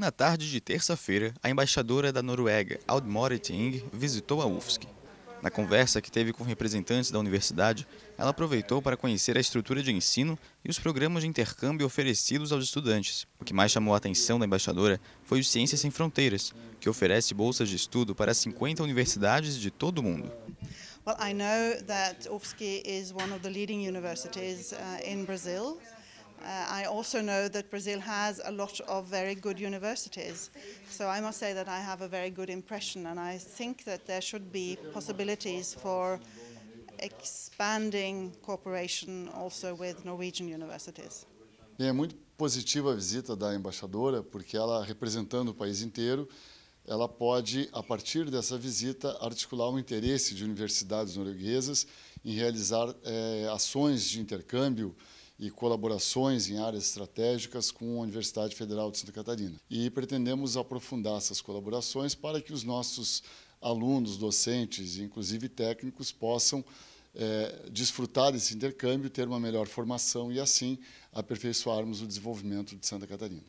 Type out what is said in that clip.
Na tarde de terça-feira, a embaixadora da Noruega, Audmore Ting, visitou a UFSC. Na conversa que teve com representantes da universidade, ela aproveitou para conhecer a estrutura de ensino e os programas de intercâmbio oferecidos aos estudantes. O que mais chamou a atenção da embaixadora foi o Ciências Sem Fronteiras, que oferece bolsas de estudo para 50 universidades de todo o mundo. Well, I know that UFSC is one of the leading universities uh, in Brazil. Uh, I also know that Brazil has a lot of very good universities. So I must say that I have a very good impression and I think that there should be possibilities for expanding cooperation also with Norwegian universities. É muito positiva a visita da embaixadora, porque ela representando o país inteiro, ela pode, a partir dessa visita, articular o interesse de universidades norueguesas em realizar é, ações de intercâmbio e colaborações em áreas estratégicas com a Universidade Federal de Santa Catarina. E pretendemos aprofundar essas colaborações para que os nossos alunos, docentes e inclusive técnicos possam é, desfrutar desse intercâmbio, ter uma melhor formação e assim aperfeiçoarmos o desenvolvimento de Santa Catarina.